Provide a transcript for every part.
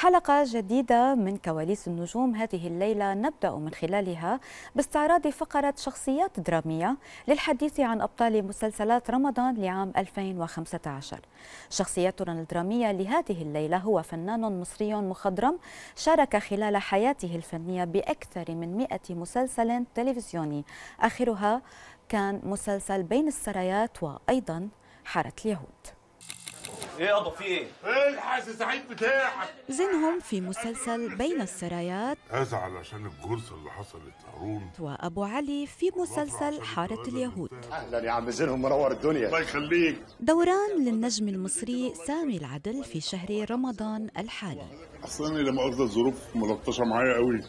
حلقة جديدة من كواليس النجوم هذه الليلة نبدأ من خلالها باستعراض فقرة شخصيات درامية للحديث عن أبطال مسلسلات رمضان لعام 2015 شخصيتنا الدرامية لهذه الليلة هو فنان مصري مخضرم شارك خلال حياته الفنية بأكثر من 100 مسلسل تلفزيوني آخرها كان مسلسل بين السرايات وأيضا حارة اليهود ايه يابا في ايه؟, إيه الحس السعيد بتاعك زينهم في مسلسل بين السرايات ازعل عشان الجرس اللي حصلت هارون وابو علي في مسلسل حارة اليهود اهلا يا عم زينهم منور الدنيا الله يخليك دوران للنجم المصري سامي العدل في شهر رمضان الحالي اصلا لما مؤاخذه الظروف ملطشه معايا قوي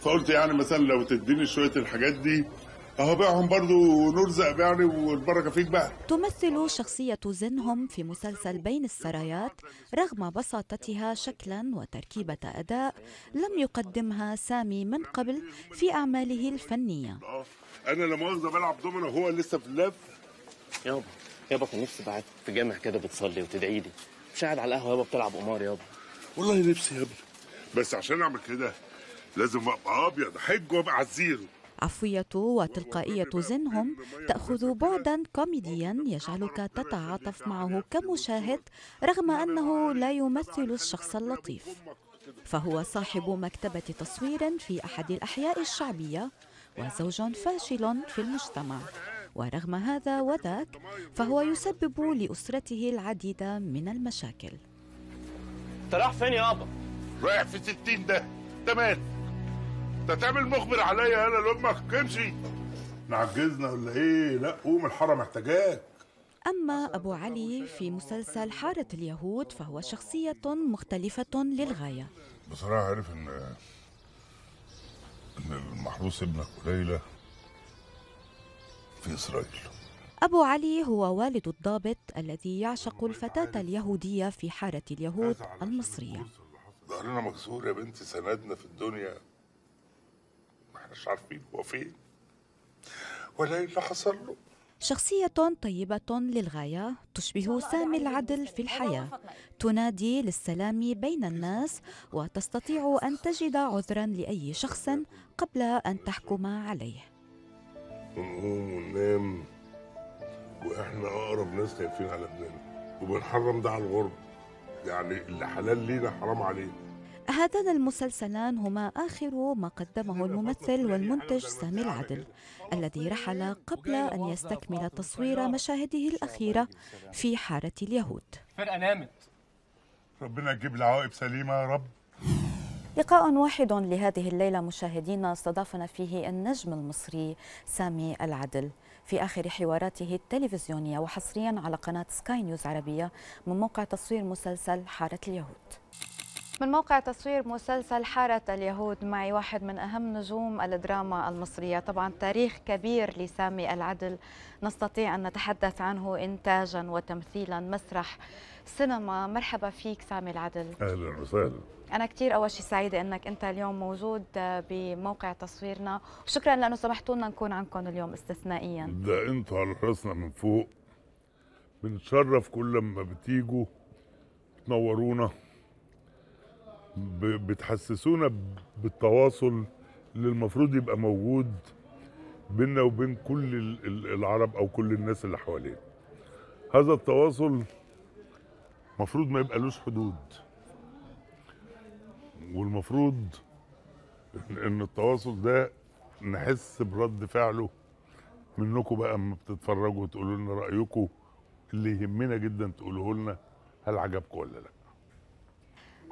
فقلت يعني مثلا لو تديني شويه الحاجات دي اهو بيعهم برضو نرزق يعني والبركة فيك بقى تمثل شخصية زنهم في مسلسل بين السرايات رغم بساطتها شكلا وتركيبة أداء لم يقدمها سامي من قبل في أعماله الفنية أنا لما أخذ بلعب دومنا وهو لسه في اللف يابا يابا كان نفسي بعد في جامع كده بتصلي وتدعي لي مش قاعد على القهوة يابا بتلعب قمار يابا والله نفسي يابا بس عشان أعمل كده لازم أبقى أبيض حج وأبقى على الزيرو عفوية وتلقائية زنهم تأخذ بعدا كوميديا يجعلك تتعاطف معه كمشاهد رغم أنه لا يمثل الشخص اللطيف فهو صاحب مكتبة تصوير في أحد الأحياء الشعبية وزوج فاشل في المجتمع ورغم هذا وذاك فهو يسبب لأسرته العديد من المشاكل انت رايح فين يابا؟ رايح في ستين ده تمام انت تعمل مخبر عليا انا لامك تمشي نعجزنا ولا ايه لا قوم الحاره محتاجاك أما أبو علي في مسلسل حارة اليهود فهو شخصية مختلفة للغاية بصراحة عارف إن إن المحروس ابنك ليلى في إسرائيل أبو علي هو والد الضابط الذي يعشق الفتاة اليهودية في حارة اليهود المصرية ظهرنا مكسور يا بنتي سندنا في الدنيا احناش عارفين هو فين ولا ايه اللي حصل له شخصية طيبة للغاية تشبه سامي العدل في الحياة تنادي للسلام بين الناس وتستطيع أن تجد عذرا لأي شخص قبل أن تحكم عليه بنقوم وننام وإحنا أقرب ناس خايفين على ابننا وبنحرم ده على الغرب يعني اللي حلال لينا حرام علينا هذان المسلسلان هما آخر ما قدمه الممثل والمنتج سامي العدل الذي رحل قبل أن يستكمل تصوير مشاهده الأخيرة في حارة اليهود فرقة نامت ربنا يجيب العواقب سليمة يا رب لقاء واحد لهذه الليلة مشاهدينا استضافنا فيه النجم المصري سامي العدل في آخر حواراته التلفزيونية وحصريا على قناة سكاي نيوز عربية من موقع تصوير مسلسل حارة اليهود من موقع تصوير مسلسل حارة اليهود معي واحد من أهم نجوم الدراما المصرية طبعا تاريخ كبير لسامي العدل نستطيع أن نتحدث عنه إنتاجا وتمثيلا مسرح سينما مرحبا فيك سامي العدل أهلا وسهلا أنا كثير أول شيء سعيدة أنك أنت اليوم موجود بموقع تصويرنا وشكرا لأنه سمحتوا لنا نكون عندكم اليوم استثنائيا ده أنت على راسنا من فوق بنتشرف كل لما بتيجوا تنورونا بتحسسونا بالتواصل اللي المفروض يبقى موجود بيننا وبين كل العرب او كل الناس اللي حوالينا هذا التواصل المفروض ما يبقالوش حدود والمفروض ان التواصل ده نحس برد فعله منكم بقى اما بتتفرجوا وتقولوا لنا رايكم اللي يهمنا جدا تقولوه لنا هل عجبكم ولا لا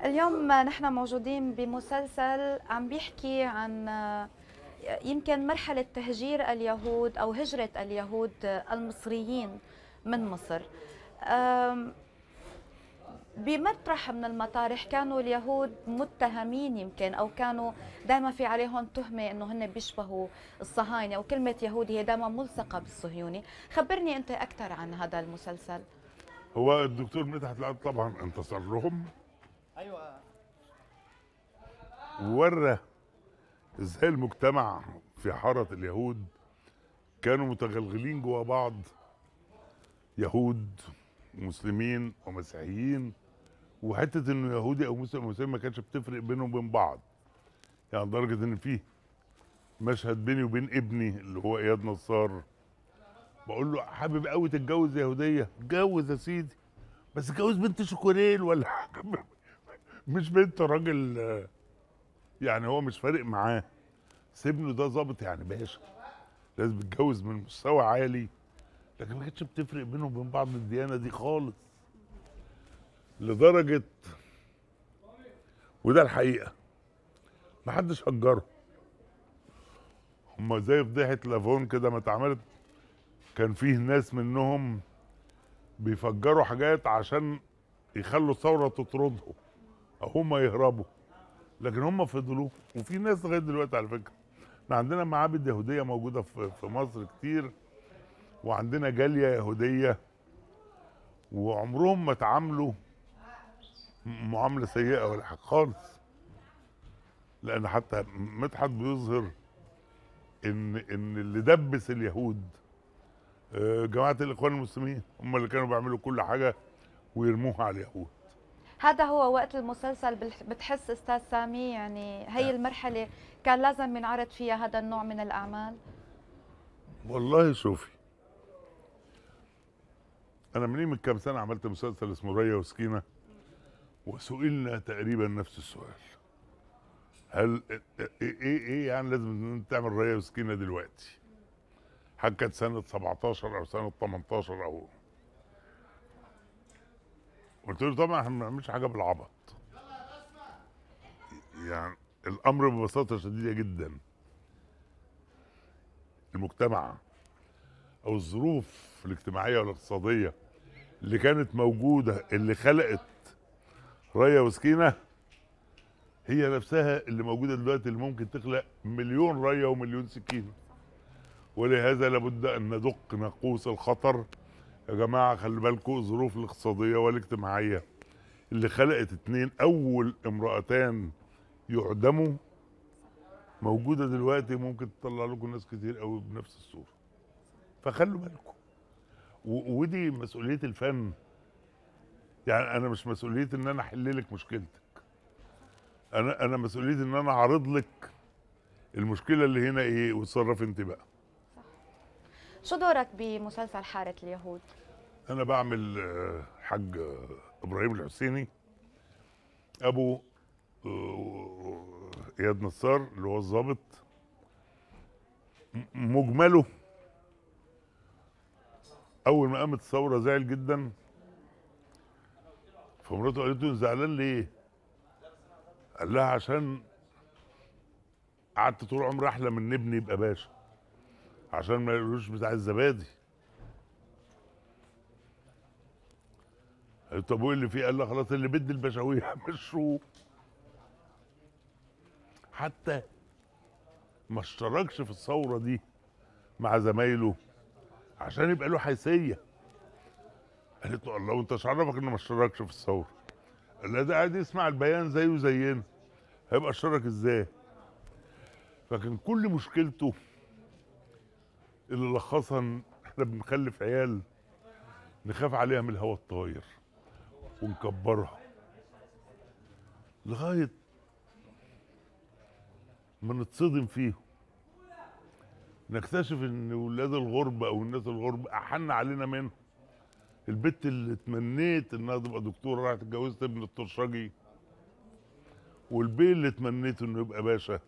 اليوم نحن موجودين بمسلسل عم بيحكي عن يمكن مرحلة تهجير اليهود أو هجرة اليهود المصريين من مصر بمطرح من المطارح كانوا اليهود متهمين يمكن او كانوا دائما في عليهم تهمه انه هن بيشبهوا الصهاينه وكلمه يهودي هي دائما ملصقه بالصهيوني، خبرني انت اكثر عن هذا المسلسل. هو الدكتور مدحت طبعا انتصر لهم ايوه ورى ازاي المجتمع في حاره اليهود كانوا متغلغلين جوا بعض يهود ومسلمين ومسيحيين وحته انه يهودي او مسلم او مسلم ما كانتش بتفرق بينهم وبين بعض يعني لدرجه ان فيه مشهد بيني وبين ابني اللي هو اياد نصار بقول له حابب قوي تتجوز يهوديه اتجوز يا سيدي بس اتجوز بنت شوكوريل ولا حاجه مش بنت راجل يعني هو مش فارق معاه سيبنه ده ظابط يعني باشا لازم يتجوز من مستوى عالي لكن ما كانتش بتفرق بينه وبين بعض الديانه دي خالص لدرجه وده الحقيقه ما حدش هجره هما زي فضيحه لافون كده ما اتعملت كان فيه ناس منهم بيفجروا حاجات عشان يخلوا ثوره تطردهم هم يهربوا لكن هم فضلوا وفي ناس لغايه دلوقتي على فكره احنا عندنا معابد يهوديه موجوده في مصر كتير وعندنا جاليه يهوديه وعمرهم ما اتعاملوا معامله سيئه ولا حاجه خالص لان حتى مدحت بيظهر ان ان اللي دبس اليهود آه، جماعه الاخوان المسلمين هم اللي كانوا بيعملوا كل حاجه ويرموها على اليهود هذا هو وقت المسلسل بتحس استاذ سامي يعني هي نعم. المرحله كان لازم ينعرض فيها هذا النوع من الاعمال والله شوفي انا مني من كام سنه عملت مسلسل اسمه ريا وسكينه وسئلنا تقريبا نفس السؤال هل ايه ايه يعني لازم تعمل ريا وسكينه دلوقتي حكت سنه 17 او سنه 18 او قلت له طبعا احنا ما بنعملش حاجه بالعبط يعني الامر ببساطه شديده جدا المجتمع او الظروف الاجتماعيه والاقتصاديه اللي كانت موجوده اللي خلقت ريا وسكينه هي نفسها اللي موجوده دلوقتي اللي ممكن تخلق مليون ريا ومليون سكينه ولهذا لابد ان ندق ناقوس الخطر يا جماعه خلي بالكم الظروف الاقتصاديه والاجتماعيه اللي خلقت اتنين اول امراتان يعدموا موجوده دلوقتي ممكن تطلع لكم ناس كتير قوي بنفس الصوره فخلوا بالكم ودي مسؤوليه الفن يعني انا مش مسؤوليه ان انا احل لك مشكلتك انا انا مسؤولية ان انا اعرض لك المشكله اللي هنا ايه وتصرف انت بقى شو دورك بمسلسل حارة اليهود؟ أنا بعمل آه، حاج آه، إبراهيم الحسيني أبو آه، إياد نصار اللي هو الظابط مجمله أول ما قامت الثورة زعل جدا فمراته قالت له زعلان ليه؟ قال لها عشان قعدت طول عمري أحلم إن ابني يبقى باشا عشان ما يقولوش بتاع الزبادي طب وايه اللي فيه قال له خلاص اللي بدي البشاويه مشوا حتى ما اشتركش في الثوره دي مع زمايله عشان يبقى له حيثيه قالت له الله وانت شعرفك انه ما اشتركش في الثوره اللي ده قاعد يسمع البيان زيه زينا هيبقى اشترك ازاي فكان كل مشكلته اللي لخصها ان احنا بنخلف عيال نخاف عليها من الهواء الطاير ونكبرها لغايه ما نتصدم فيهم نكتشف ان ولاد الغربة او الناس الغربة احن علينا منهم البت اللي اتمنيت انها تبقى دكتوره راحت اتجوزت ابن الطرشجي والبيه اللي اتمنيت انه يبقى باشا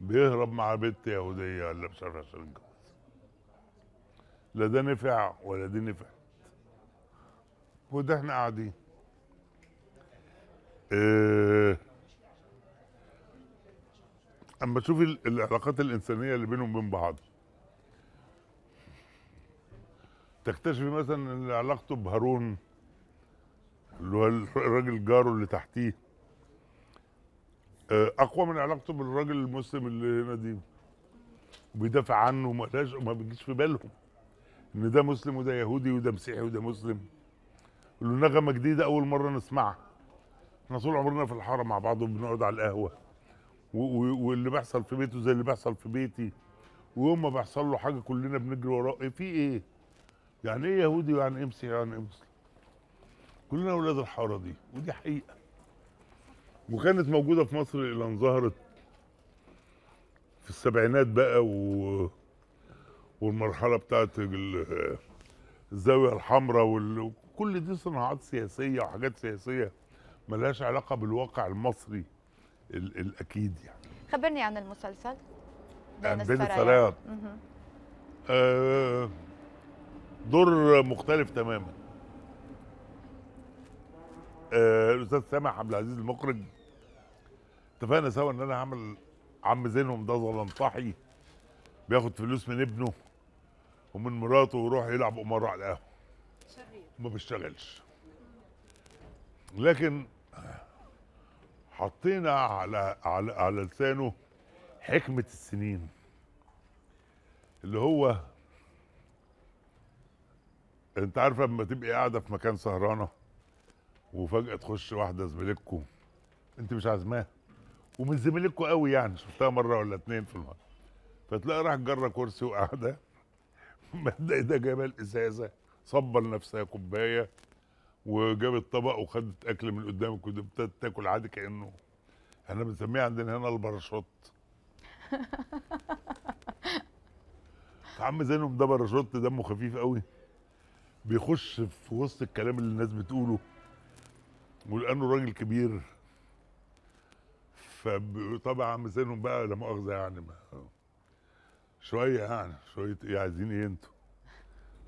بيهرب مع بنت يهوديه ولا مش عارف عشان الجو لا ده نفع ولا دي نفعت وده احنا قاعدين اه اما تشوف العلاقات الانسانيه اللي بينهم وبين بعض تكتشف مثلا ان علاقته بهارون اللي هو الراجل جاره اللي تحتيه آه، اقوى من علاقته بالراجل المسلم اللي هنا دي بيدافع عنه وما بيجيش في بالهم ان ده مسلم وده يهودي وده مسيحي وده مسلم له نغمه جديده اول مره نسمعها احنا طول عمرنا في الحاره مع بعض وبنقعد على القهوه واللي بيحصل في بيته زي اللي بيحصل في بيتي ويوم ما بيحصل له حاجه كلنا بنجري وراه إيه، في ايه يعني ايه يهودي ويعني ايه مسيحي ويعني ايه مسلم كلنا اولاد الحاره دي ودي حقيقه وكانت موجوده في مصر الى ان ظهرت في السبعينات بقى و والمرحله بتاعت الزاويه الحمراء وكل دي صناعات سياسيه وحاجات سياسيه ملهاش علاقه بالواقع المصري الاكيد يعني خبرني عن المسلسل بين السرايا آه دور مختلف تماما آه الاستاذ سامح عبد العزيز المخرج اتفقنا سوا ان انا هعمل عم زينهم ده ظلنطحي بياخد فلوس من ابنه ومن مراته ويروح يلعب قمار على القهوه ما بيشتغلش لكن حطينا على على على لسانه حكمه السنين اللي هو انت عارفه لما تبقي قاعده في مكان سهرانه وفجاه تخش واحده زميلتكم انت مش عازماها ومن زميلتكم قوي يعني شفتها مره ولا اتنين في المره فتلاقي راح جرى كرسي وقاعده ما ده جابها الازازه صبر نفسها كوبايه وجابت طبق وخدت اكل من قدام كنت تاكل عادي كانه احنا بنسميه عندنا هنا البرشوت عم زينهم ده برشوت دمه خفيف قوي بيخش في وسط الكلام اللي الناس بتقوله ولانه راجل كبير فطبعا عم زينهم بقى لا مؤاخذه يعني ما شويه يعني شويه ايه عايزين ايه انتوا؟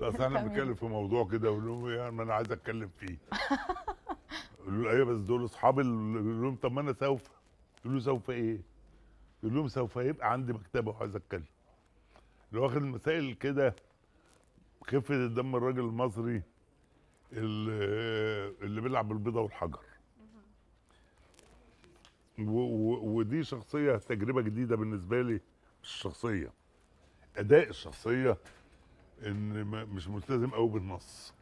بس احنا بنتكلم في موضوع كده بقول لهم ايه ما انا عايز اتكلم فيه يقولوا له ايوه بس دول اصحابي قول لهم طب ما انا سوف يقول له سوف ايه؟ يقول لهم سوف يبقى عندي مكتبه وعايز اتكلم اللي واخد المسائل كده خفه الدم الراجل المصري اللي بيلعب بالبيضه والحجر ودي شخصيه تجربه جديده بالنسبه لي الشخصيه اداء الشخصيه ان مش ملتزم قوي بالنص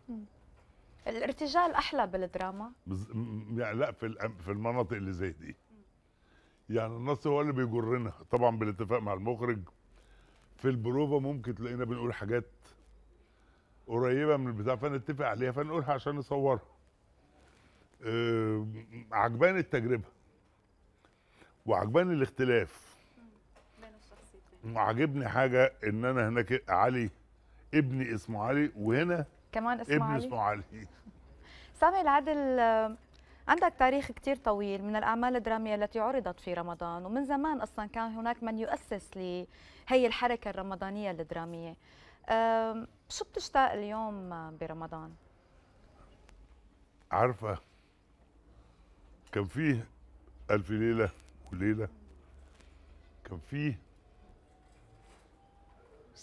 الارتجال احلى بالدراما بز... يعني لا في في المناطق اللي زي دي يعني النص هو اللي بيجرنا طبعا بالاتفاق مع المخرج في البروفه ممكن تلاقينا بنقول حاجات قريبه من البتاع فنتفق عليها فنقولها عشان نصورها أه... عجباني التجربه وعجباني الاختلاف وعاجبني حاجه ان انا هناك علي ابني اسمه علي وهنا كمان اسمه ابني علي. اسمه علي سامي العدل عندك تاريخ كتير طويل من الأعمال الدرامية التي عرضت في رمضان ومن زمان أصلا كان هناك من يؤسس لهي الحركة الرمضانية الدرامية شو بتشتاق اليوم برمضان؟ عارفة كان فيه ألف ليلة وليلة كان فيه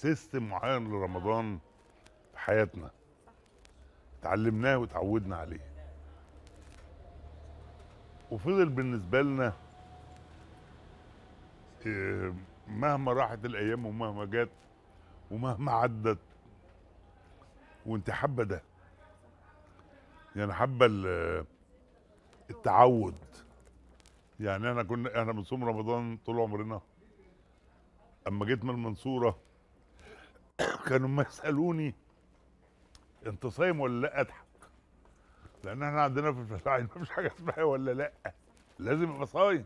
سيستم معين لرمضان في حياتنا اتعلمناه وتعودنا عليه وفضل بالنسبة لنا آه، مهما راحت الأيام ومهما جت ومهما عدت وانت حابة ده يعني حابة آه، التعود يعني انا كنا احنا بنصوم رمضان طول عمرنا اما جيت من المنصورة كانوا ما يسالوني انت صايم ولا لا اضحك لان احنا عندنا في الفلاحين ما فيش حاجه اسمها ولا لا لازم ابقى صايم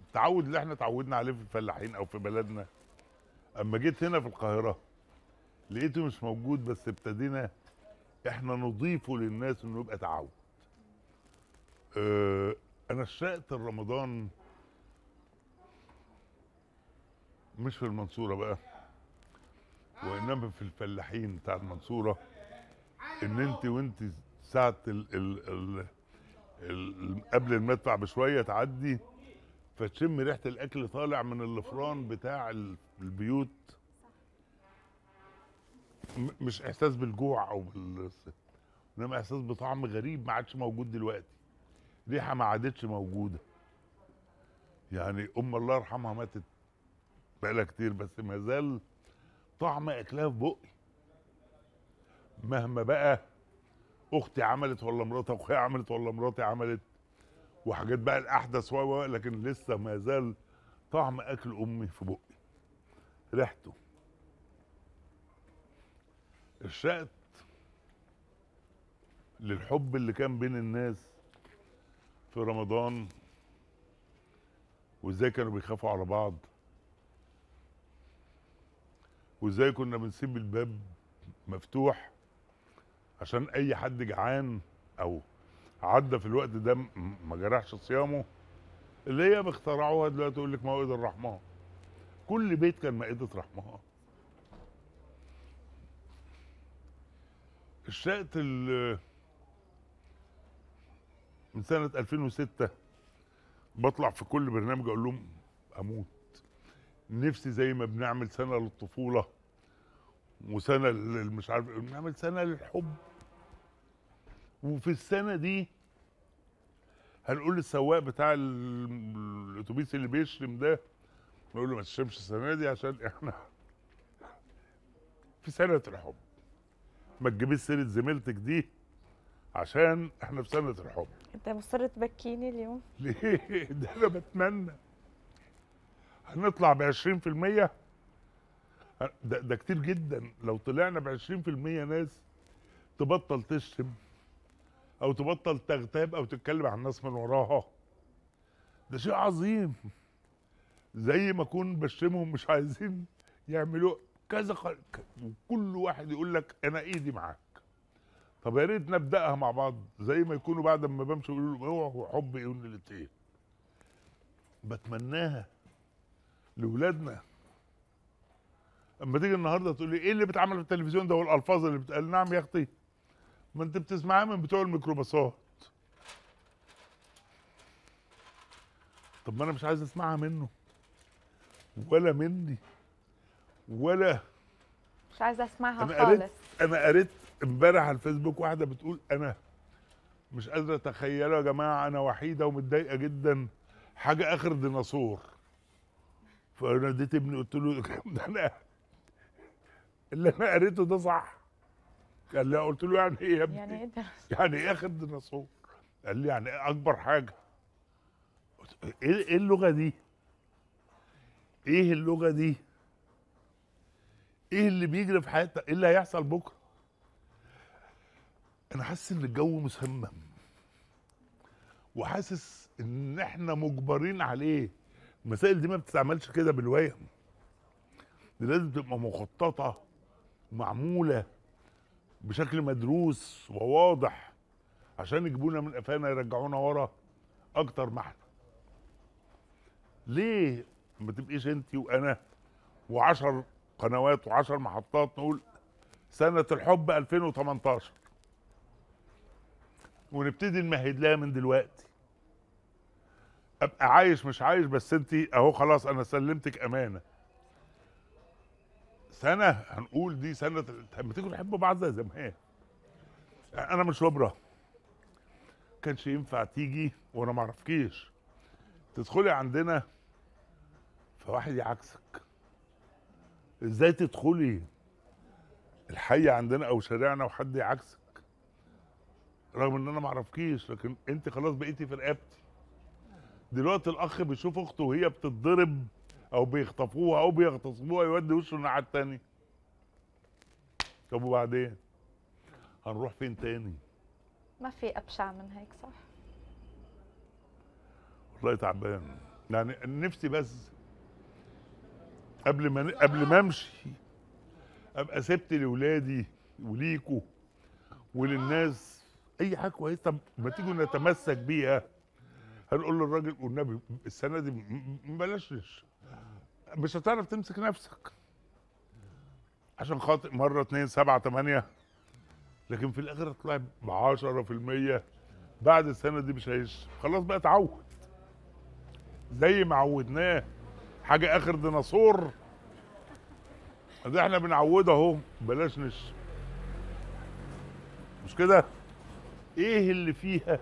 التعود اللي احنا اتعودنا عليه في الفلاحين او في بلدنا اما جيت هنا في القاهره لقيته مش موجود بس ابتدينا احنا نضيفه للناس انه يبقى تعود اه انا اشتقت رمضان مش في المنصورة بقى وإنما في الفلاحين بتاع المنصورة إن أنت وأنت ساعة ال ال ال قبل المدفع بشوية تعدي فتشم ريحة الأكل طالع من الفران بتاع البيوت مش إحساس بالجوع أو بال إنما إحساس بطعم غريب ما عادش موجود دلوقتي ريحة ما عادتش موجودة يعني أم الله يرحمها ماتت بقالها كتير بس ما زال طعم اكلها في بقي مهما بقى اختي عملت ولا مراتي اخويا عملت ولا مراتي عملت وحاجات بقى الاحدث و لكن لسه ما زال طعم اكل امي في بقي ريحته اشتقت للحب اللي كان بين الناس في رمضان وازاي كانوا بيخافوا على بعض وازاي كنا بنسيب الباب مفتوح عشان اي حد جعان او عدى في الوقت ده ما جرحش صيامه اللي هي بيخترعوها دلوقتي يقول لك مائده الرحمه كل بيت كان مائده رحمه اشتقت ال من سنه 2006 بطلع في كل برنامج اقول لهم اموت نفسي زي ما بنعمل سنه للطفوله وسنه مش عارف نعمل سنه للحب وفي السنه دي هنقول للسواق بتاع الاتوبيس اللي بيشتم ده نقول له ما تشتمش السنه دي عشان احنا في سنه الحب ما تجيبيش سيره زميلتك دي عشان احنا في سنه الحب انت مصر تبكيني اليوم ليه ده انا بتمنى هنطلع ب 20% ده, ده كتير جدا لو طلعنا ب 20% ناس تبطل تشتم او تبطل تغتاب او تتكلم عن الناس من وراها ده شيء عظيم زي ما اكون بشتمهم مش عايزين يعملوا كذا وكل واحد يقول لك انا ايدي معاك طب يا ريت نبداها مع بعض زي ما يكونوا بعد ما بمشي يقولوا له اوعى وحب ايه ونيلة ايه بتمناها لاولادنا اما تيجي النهارده تقول لي ايه اللي بيتعمل في التلفزيون ده والالفاظ اللي بتقال نعم يا اختي ما انت بتسمعها من بتوع الميكروباصات طب ما انا مش عايز اسمعها منه ولا مني ولا مش عايز اسمعها أنا خالص قريت انا قريت امبارح على الفيسبوك واحده بتقول انا مش قادره اتخيله يا جماعه انا وحيده ومتضايقه جدا حاجه اخر ديناصور اديت ابني قلت له ده انا اللي انا قريته ده صح قال لي قلت له يعني ايه يا ابني يعني ايه ده يعني ايه اخر ديناصور قال لي يعني إيه اكبر حاجه إيه،, ايه اللغه دي ايه اللغه دي ايه اللي بيجري في حياتك ايه اللي هيحصل بكره انا حاسس ان الجو مسمم وحاسس ان احنا مجبرين عليه المسائل دي ما بتتعملش كده بالوهم دي لازم تبقى مخططه معموله بشكل مدروس وواضح عشان يجيبونا من قفانا يرجعونا ورا اكتر ما احنا ليه ما تبقيش انت وانا وعشر قنوات وعشر محطات نقول سنة الحب 2018 ونبتدي نمهد لها من دلوقتي ابقى عايش مش عايش بس انت اهو خلاص انا سلمتك امانه سنه هنقول دي سنه لما تيجوا تحبوا بعض زي هي انا من شبرا كانش ينفع تيجي وانا ما اعرفكيش تدخلي عندنا فواحد يعكسك ازاي تدخلي الحي عندنا او شارعنا وحد يعكسك رغم ان انا ما اعرفكيش لكن انت خلاص بقيتي في رقبتي دلوقتي الاخ بيشوف اخته وهي بتتضرب او بيخطفوها او بيغتصبوها يودي وشه الناحيه الثانيه طب وبعدين هنروح فين تاني ما في ابشع من هيك صح والله تعبان يعني نفسي بس قبل ما قبل ما امشي ابقى سبت لاولادي وليكوا وللناس اي حاجه كويسه طب ما تيجوا نتمسك بيها هنقول للراجل والنبي السنه دي بلاش مش هتعرف تمسك نفسك عشان خاطئ مره اثنين سبعه ثمانيه لكن في الاخر هتطلع ب 10% بعد السنه دي مش هيش خلاص بقى اتعود زي ما عودناه حاجه اخر ديناصور ده احنا بنعوده اهو بلاش نش مش كده ايه اللي فيها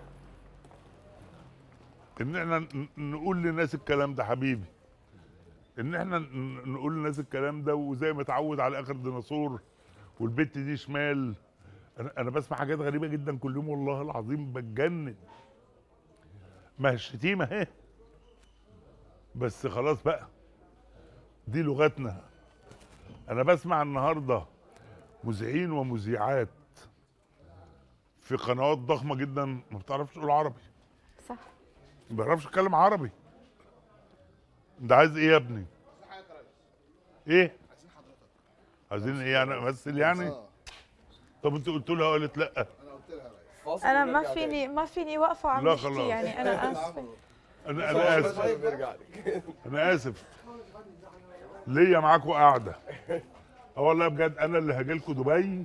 ان احنا نقول للناس الكلام ده حبيبي ان احنا نقول للناس الكلام ده وزي ما اتعود على اخر ديناصور والبت دي شمال انا انا بسمع حاجات غريبه جدا كل يوم والله العظيم بتجنن ما هي الشتيمه اهي بس خلاص بقى دي لغتنا انا بسمع النهارده مذيعين ومذيعات في قنوات ضخمه جدا ما بتعرفش تقول عربي صح ما بيعرفش يتكلم عربي انت عايز ايه يا ابني؟ ايه؟ عايزين حضرتك عايزين ايه يعني امثل يعني؟ اه. طب انت قلت لها قالت لا انا قلت لها يا انا ما فيني ما فيني واقفه وعم لا خلاص يعني انا اسفه انا انا اسف طيب، انا اسف ليا معاكم قاعده اه والله بجد انا اللي هاجي لكم دبي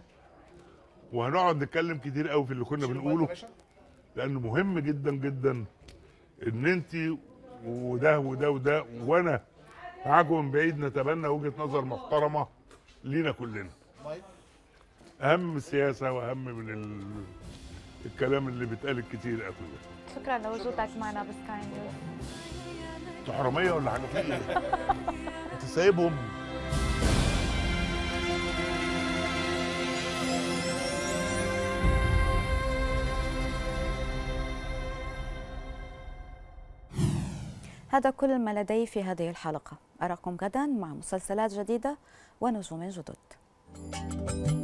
وهنقعد نتكلم كتير قوي في اللي كنا بنقوله لانه مهم جدا جدا ان انت وده وده وده وانا معاكم من بعيد نتبنى وجهه نظر محترمه لينا كلنا اهم سياسه واهم من ال... الكلام اللي بيتقال كتير قوي شكرا لوجودك معنا بسكاي نيوز انتوا حراميه ولا حاجه إيه؟ انت سايبهم هذا كل ما لدي في هذه الحلقة أراكم غدا مع مسلسلات جديدة ونجوم جدد